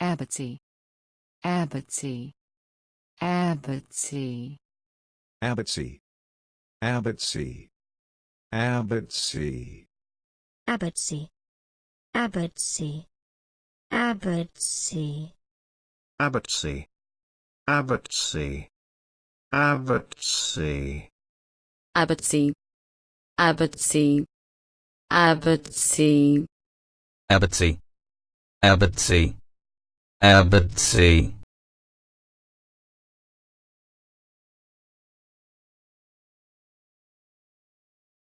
Abbotsy. Abbotsy. Abbotsy. Abbotsy. Abbotsy. Abbotsy. Abbotsy. Abbotsy. Abbotsy. Abbotsy. Abbotsy. Abbotsy. Abbotsy. Abbotsy. Abbotsy. Abbotsy. Abbotsy. Abbot uh,